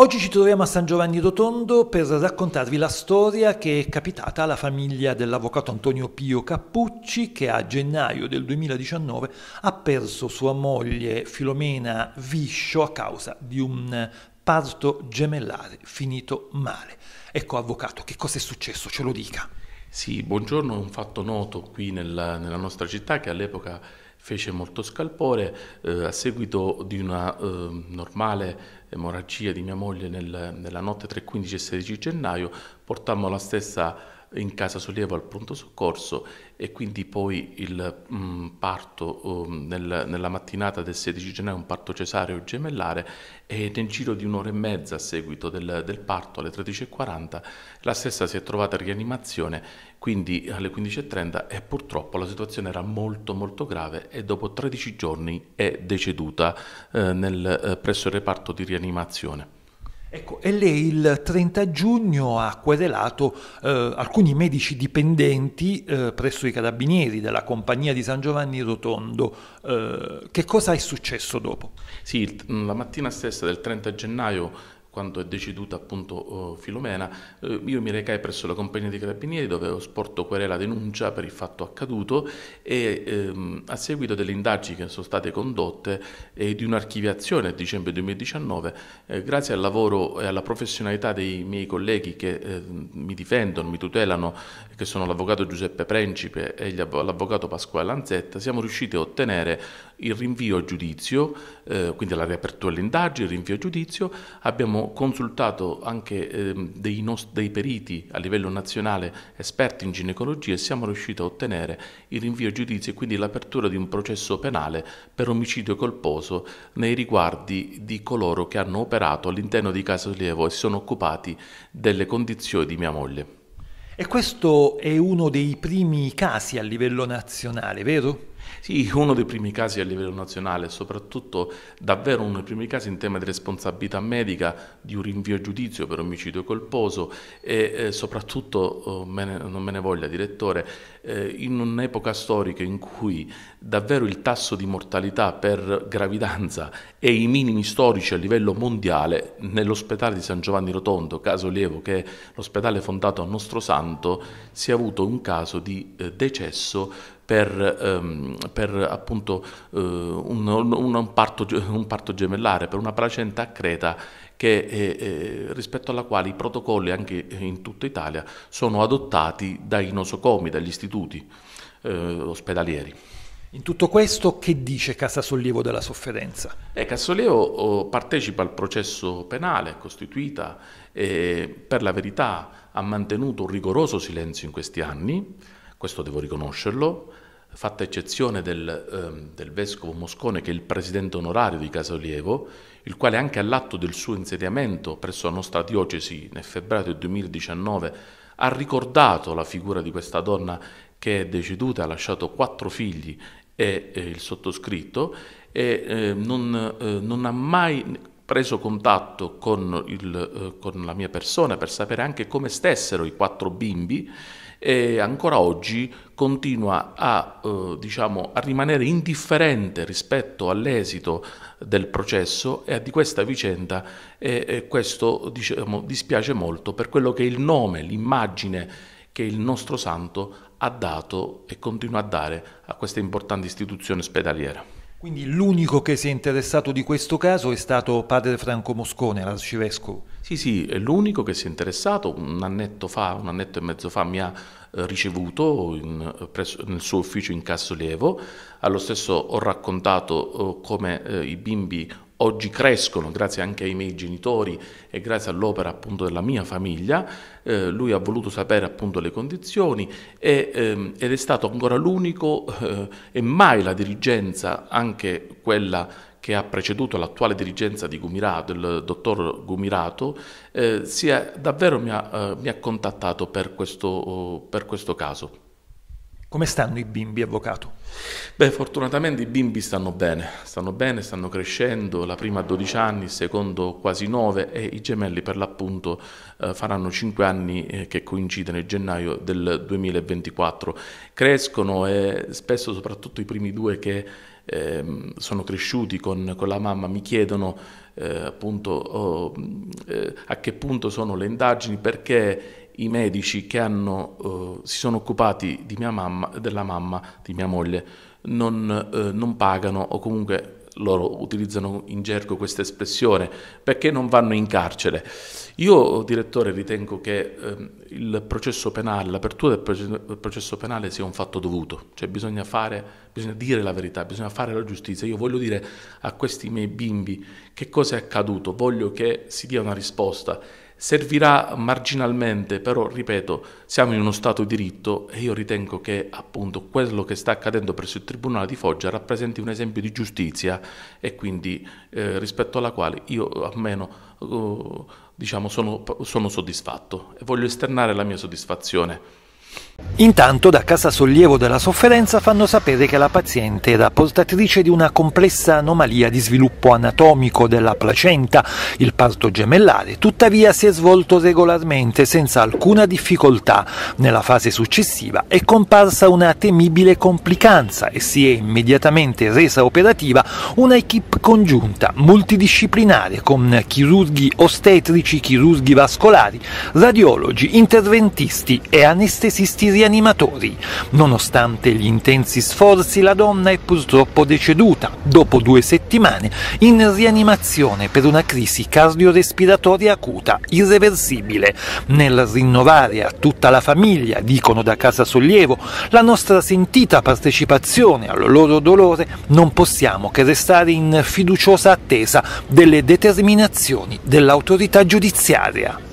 Oggi ci troviamo a San Giovanni Rotondo per raccontarvi la storia che è capitata alla famiglia dell'avvocato Antonio Pio Cappucci che a gennaio del 2019 ha perso sua moglie Filomena Viscio a causa di un parto gemellare finito male. Ecco avvocato, che cosa è successo? Ce lo dica. Sì, Buongiorno è un fatto noto qui nella, nella nostra città che all'epoca fece molto scalpore eh, a seguito di una eh, normale emorragia di mia moglie nel, nella notte tra il 15 e 16 gennaio portammo la stessa in casa sollievo al pronto soccorso e quindi poi il mh, mm, parto um, nel, nella mattinata del 16 gennaio, un parto cesareo gemellare e nel giro di un'ora e mezza a seguito del, del parto alle 13.40 la stessa si è trovata in rianimazione, quindi alle 15.30 e purtroppo la situazione era molto molto grave e dopo 13 giorni è deceduta eh, nel, eh, presso il reparto di rianimazione. Ecco, e lei il 30 giugno ha querelato eh, alcuni medici dipendenti eh, presso i carabinieri della compagnia di San Giovanni Rotondo. Eh, che cosa è successo dopo? Sì, mm, la mattina stessa del 30 gennaio quando è deceduta appunto eh, Filomena, eh, io mi recai presso la compagnia dei carabinieri dove ho sporto querela denuncia per il fatto accaduto e ehm, a seguito delle indagini che sono state condotte e di un'archiviazione a dicembre 2019, eh, grazie al lavoro e alla professionalità dei miei colleghi che eh, mi difendono, mi tutelano, che sono l'avvocato Giuseppe Principe e l'avvocato Pasquale Lanzetta, siamo riusciti a ottenere il rinvio a giudizio, eh, quindi la riapertura dell'indagine, il rinvio a giudizio, abbiamo consultato anche eh, dei, dei, periti a livello nazionale esperti in ginecologia e siamo riusciti a ottenere il rinvio a giudizio e quindi l'apertura di un processo penale per omicidio colposo nei riguardi di coloro che hanno operato all'interno di Casa Lievo e si sono occupati delle condizioni di mia moglie. E questo è uno dei primi casi a livello nazionale, vero? Sì, uno dei primi casi a livello nazionale, soprattutto davvero uno dei primi casi in tema di responsabilità medica, di un rinvio a giudizio per omicidio colposo e eh, soprattutto, oh, me ne, non me ne voglia direttore, eh, in un'epoca storica in cui davvero il tasso di mortalità per gravidanza è i minimi storici a livello mondiale, nell'ospedale di San Giovanni Rotondo, caso Lievo, che è l'ospedale fondato a Nostro Santo, si è avuto un caso di eh, decesso per, ehm, per appunto eh, un, un, un, parto, un, parto, gemellare, per una placenta a creta che, eh, eh, rispetto alla quale i protocolli anche in tutta Italia sono adottati dai nosocomi, dagli istituti eh, ospedalieri. In tutto questo che dice Casasollievo della sofferenza? Eh, Casasollievo oh, partecipa al processo penale, costituita e eh, per la verità ha mantenuto un rigoroso silenzio in questi anni, questo devo riconoscerlo, fatta eccezione del, ehm, del, vescovo Moscone che è il presidente onorario di Casolievo, il quale anche all'atto del suo insediamento presso la nostra diocesi nel febbraio del 2019 ha ricordato la figura di questa donna che è deceduta, ha lasciato quattro figli e eh, il sottoscritto e eh, non, eh, non, ha mai preso contatto con, il, eh, con la mia persona per sapere anche come stessero i quattro bimbi e ancora oggi continua a, eh, diciamo, a rimanere indifferente rispetto all'esito del processo e di questa vicenda e, e questo diciamo, dispiace molto per quello che è il nome, l'immagine che il nostro santo ha dato e continua a dare a questa importante istituzione ospedaliera. Quindi l'unico che si è interessato di questo caso è stato padre Franco Moscone, l'arcivescovo. Sì, sì, è l'unico che si è interessato. Un annetto fa, un annetto e mezzo fa, mi ha eh, ricevuto in, presso, nel suo ufficio in Cassolevo. Allo stesso ho raccontato eh, come eh, i bimbi oggi crescono grazie anche ai miei genitori e grazie all'opera appunto della mia famiglia. Eh, lui ha voluto sapere appunto le condizioni e, ehm, ed è stato ancora l'unico eh, e mai la dirigenza, anche quella che ha preceduto l'attuale dirigenza di Gumirato, il dottor Gumirato, eh, è, davvero mi ha, eh, mi ha contattato per questo, per questo caso. Come stanno i bimbi, avvocato? Beh, fortunatamente i bimbi stanno bene, stanno bene, stanno crescendo, la prima a 12 anni, il secondo quasi 9 e i gemelli per l'appunto eh, faranno 5 anni eh, che coincide nel gennaio del 2024. Crescono e spesso soprattutto i primi due che eh, sono cresciuti con, con, la mamma mi chiedono eh, appunto oh, eh, a che punto sono le indagini perché i medici che hanno, eh, si sono occupati di mia mamma, della mamma di mia moglie non, eh, non pagano o comunque loro utilizzano in gergo questa espressione, perché non vanno in carcere. Io, direttore, ritengo che eh, il processo penale, l'apertura del processo penale sia un fatto dovuto, cioè bisogna, fare, bisogna dire la verità, bisogna fare la giustizia. Io voglio dire a questi miei bimbi che cosa è accaduto, voglio che si dia una risposta Servirà marginalmente, però ripeto, siamo in uno Stato di diritto e io ritengo che appunto quello che sta accadendo presso il Tribunale di Foggia rappresenti un esempio di giustizia e quindi eh, rispetto alla quale io almeno eh, oh, diciamo, sono, sono soddisfatto e voglio esternare la mia soddisfazione. Intanto da Casa Sollievo della Sofferenza fanno sapere che la paziente era portatrice di una complessa anomalia di sviluppo anatomico della placenta. Il parto gemellare tuttavia si è svolto regolarmente senza alcuna difficoltà. Nella fase successiva è comparsa una temibile complicanza e si è immediatamente resa operativa una equip congiunta multidisciplinare con chirurghi ostetrici, chirurghi vascolari, radiologi, interventisti e anestesisti specialisti rianimatori. Nonostante gli intensi sforzi, la donna è purtroppo deceduta dopo due settimane in rianimazione per una crisi cardiorespiratoria acuta, irreversibile. Nel rinnovare a tutta la famiglia, dicono da Casa Sollievo, la nostra sentita partecipazione al loro dolore, non possiamo che restare in fiduciosa attesa delle determinazioni dell'autorità giudiziaria.